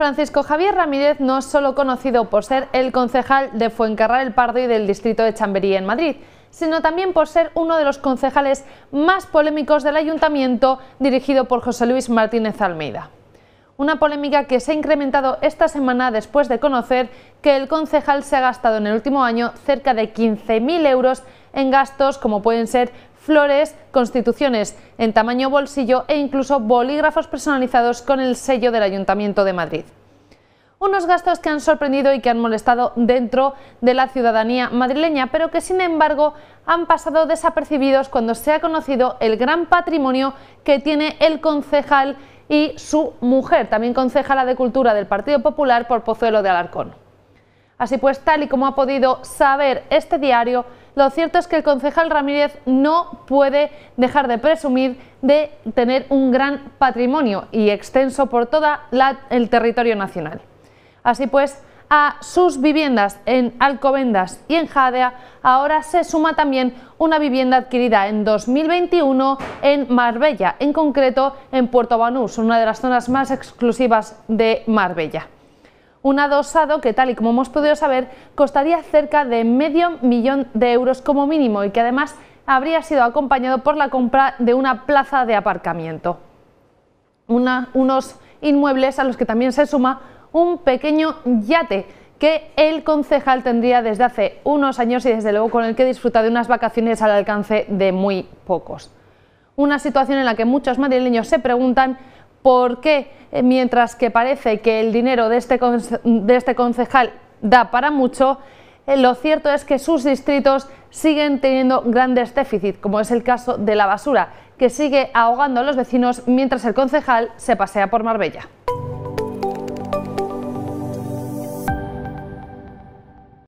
Francisco Javier Ramírez no es solo conocido por ser el concejal de Fuencarral el Pardo y del distrito de Chamberí en Madrid, sino también por ser uno de los concejales más polémicos del ayuntamiento dirigido por José Luis Martínez Almeida una polémica que se ha incrementado esta semana después de conocer que el concejal se ha gastado en el último año cerca de 15.000 euros en gastos como pueden ser flores, constituciones en tamaño bolsillo e incluso bolígrafos personalizados con el sello del Ayuntamiento de Madrid unos gastos que han sorprendido y que han molestado dentro de la ciudadanía madrileña, pero que sin embargo han pasado desapercibidos cuando se ha conocido el gran patrimonio que tiene el concejal y su mujer, también concejala de Cultura del Partido Popular por Pozuelo de Alarcón. Así pues, tal y como ha podido saber este diario, lo cierto es que el concejal Ramírez no puede dejar de presumir de tener un gran patrimonio y extenso por todo el territorio nacional. Así pues, a sus viviendas en Alcobendas y en Jadea, ahora se suma también una vivienda adquirida en 2021 en Marbella, en concreto en Puerto Banús, una de las zonas más exclusivas de Marbella un adosado que, tal y como hemos podido saber, costaría cerca de medio millón de euros como mínimo y que además habría sido acompañado por la compra de una plaza de aparcamiento. unos inmuebles a los que también se suma un pequeño yate que el concejal tendría desde hace unos años y desde luego con el que disfruta de unas vacaciones al alcance de muy pocos. Una situación en la que muchos madrileños se preguntan por qué, eh, mientras que parece que el dinero de este, este concejal da para mucho, eh, lo cierto es que sus distritos siguen teniendo grandes déficits, como es el caso de la basura, que sigue ahogando a los vecinos mientras el concejal se pasea por Marbella.